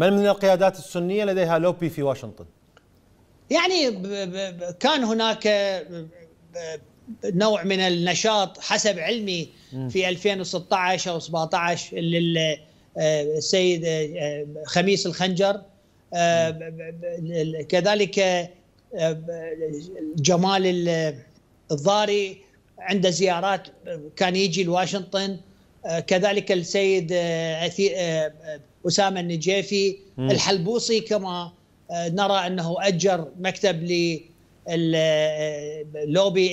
من من القيادات السنيه لديها لوبي في واشنطن؟ يعني كان هناك نوع من النشاط حسب علمي في 2016 او 17 للسيد خميس الخنجر كذلك جمال الضاري عنده زيارات كان يجي لواشنطن آه، كذلك السيد آه، آه، أسامة النجيفي الحلبوسي كما نرى أنه أجر مكتب للوبي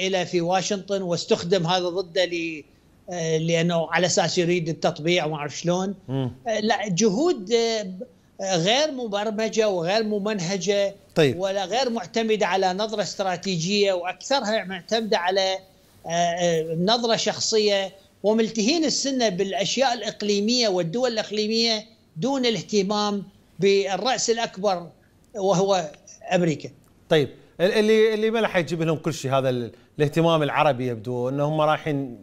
إلى في واشنطن واستخدم هذا ضده لأنه على أساس يريد التطبيع وما أعرف شلون لا جهود غير مبرمجه وغير ممنهجه طيب. ولا غير معتمده على نظره استراتيجيه واكثرها معتمده على نظره شخصيه وملتهين السنة بالأشياء الإقليمية والدول الإقليمية دون الاهتمام بالرأس الأكبر وهو أمريكا طيب اللي اللي ما راح يجيب لهم كل شيء هذا الاهتمام العربي يبدو انهم رايحين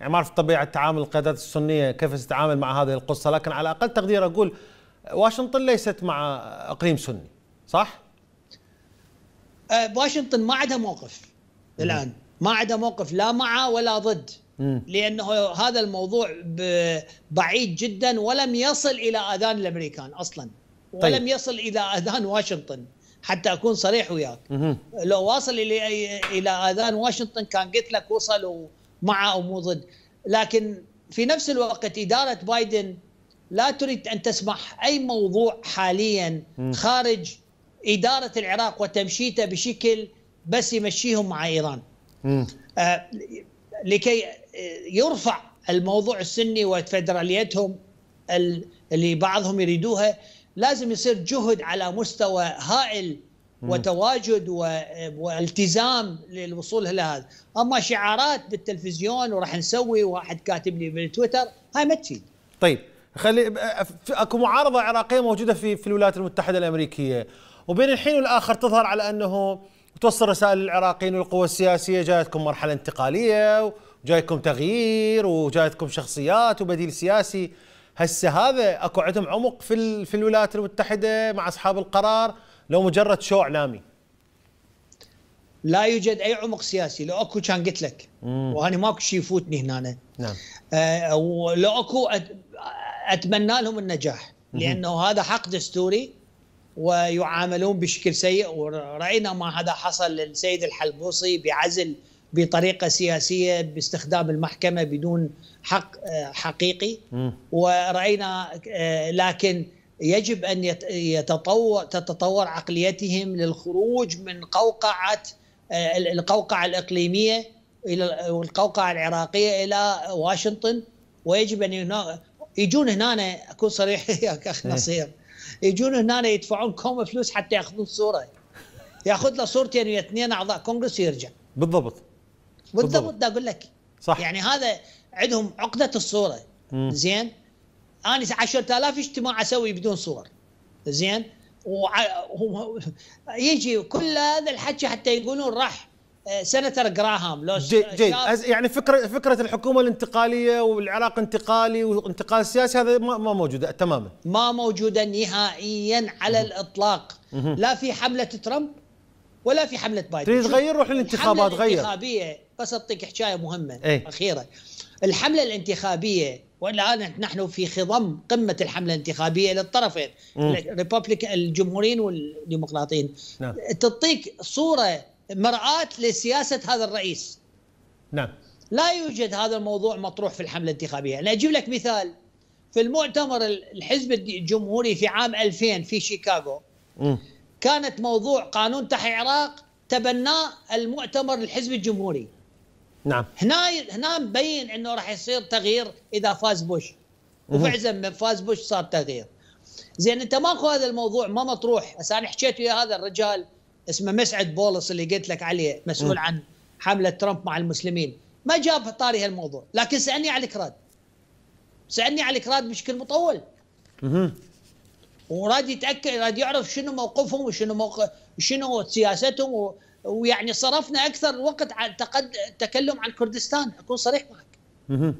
يعني ما اعرف طبيعه تعامل القيادات السنيه كيف ستتعامل مع هذه القصه لكن على اقل تقدير اقول واشنطن ليست مع اقليم سني صح؟ أه، واشنطن ما عندها موقف الان ما عندها موقف لا مع ولا ضد لانه هذا الموضوع بعيد جدا ولم يصل الى اذان الامريكان اصلا طيب. ولم طيب. يصل الى اذان واشنطن حتى اكون صريح وياك لو واصل الى الى اذان واشنطن كان قلت لك وصلوا مع او مو ضد لكن في نفس الوقت اداره بايدن لا تريد ان تسمح اي موضوع حاليا خارج اداره العراق وتمشيته بشكل بس يمشيهم مع ايران آه لكي يرفع الموضوع السني وفدراليتهم اللي بعضهم يريدوها لازم يصير جهد على مستوى هائل وتواجد والتزام للوصول الى هذا، اما شعارات بالتلفزيون وراح نسوي واحد كاتب لي بالتويتر هاي ما تفيد. طيب خلي اكو معارضه عراقيه موجوده في في الولايات المتحده الامريكيه وبين الحين والاخر تظهر على انه توصل رسائل للعراقيين والقوى السياسيه جايتكم مرحله انتقاليه جايكم تغيير وجايتكم شخصيات وبديل سياسي هسه هذا اكو عندهم عمق في في الولايات المتحده مع اصحاب القرار لو مجرد شو اعلامي لا يوجد اي عمق سياسي لو اكو كان قلت لك وانا ماكو شيء يفوتني هنا نعم نعم آه ولو اكو اتمنى لهم النجاح لانه مم. هذا حق دستوري ويعاملون بشكل سيء وراينا ما هذا حصل للسيد الحلبوصي بعزل بطريقه سياسيه باستخدام المحكمه بدون حق آه، حقيقي وراينا آه، لكن يجب ان يتطور تتطور عقليتهم للخروج من قوقعه آه، القوقعه الاقليميه الى القوقعه العراقيه الى واشنطن ويجب ان يجون هنا اكون صريح وياك اخ إيه. نصير يجون هنا يدفعون كوم فلوس حتى ياخذون صوره ياخذ له صورتين ويا اثنين اعضاء كونغرس ويرجع بالضبط بالضبط اقول لك صح يعني هذا عندهم عقده الصوره مم. زين انا 10000 اجتماع اسوي بدون صور زين وع... يجي كل هذا الحكي حتى يقولون راح آه، سنتر جراهام لو جيد جيد يعني فكره فكره الحكومه الانتقاليه والعراق انتقالي وانتقال سياسي هذا ما, ما موجوده تماما ما موجوده نهائيا على الاطلاق لا في حمله ترامب ولا في حمله بايدن تريد تغير روح الانتخابات غير الانتخابيه بس اعطيك حكايه مهمه ايه؟ اخيره الحمله الانتخابيه والان نحن في خضم قمه الحمله الانتخابيه للطرفين الجمهوريين والديمقراطيين نعم. تعطيك صوره مراه لسياسه هذا الرئيس نعم لا يوجد هذا الموضوع مطروح في الحمله الانتخابيه انا اجيب لك مثال في المؤتمر الحزب الجمهوري في عام 2000 في شيكاغو كانت موضوع قانون تحي عراق تبناه المؤتمر الحزبي الجمهوري نعم هنا هنا مبين انه راح يصير تغيير اذا فاز بوش وفعلا فاز بوش صار تغيير زين انت ماكو هذا الموضوع ما مطروح هسه انا حكيت ويا هذا الرجال اسمه مسعد بولس اللي قلت لك عليه مسؤول عن حمله ترامب مع المسلمين ما جاب طاري هالموضوع لكن سالني على الكراد سالني على الكراد بشكل مطول وراد يتاكد راد يعرف شنو موقفهم وشنو موقف شنو سياستهم و... ويعني صرفنا اكثر الوقت على تقد... التكلم عن كردستان اكون صريح معك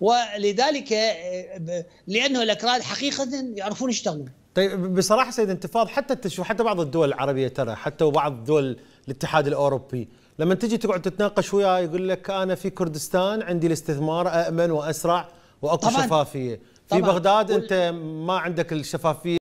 ولذلك آه، لانه الاكراد حقيقه يعرفون يشتغلون طيب بصراحه سيد انتفاض حتى التشو حتى بعض الدول العربيه ترى حتى وبعض دول الاتحاد الاوروبي لما تجي تقعد تتناقش وياه يقول لك انا في كردستان عندي الاستثمار امن واسرع واكو شفافيه في بغداد انت ما عندك الشفافيه